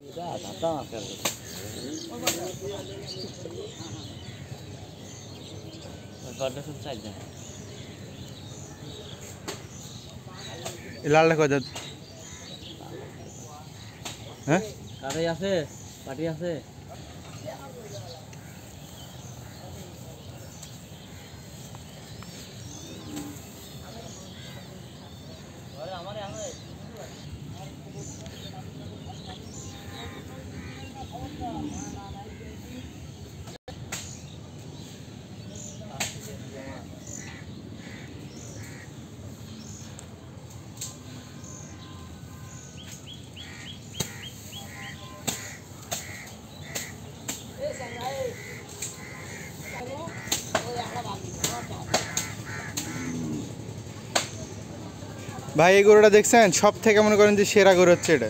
লালটা কত হ্যাঁ কারে আছে পাটি আছে ভাই এই গরুটা দেখছেন সব থেকে মনে করেন যে সেরা গরু হচ্ছে এটা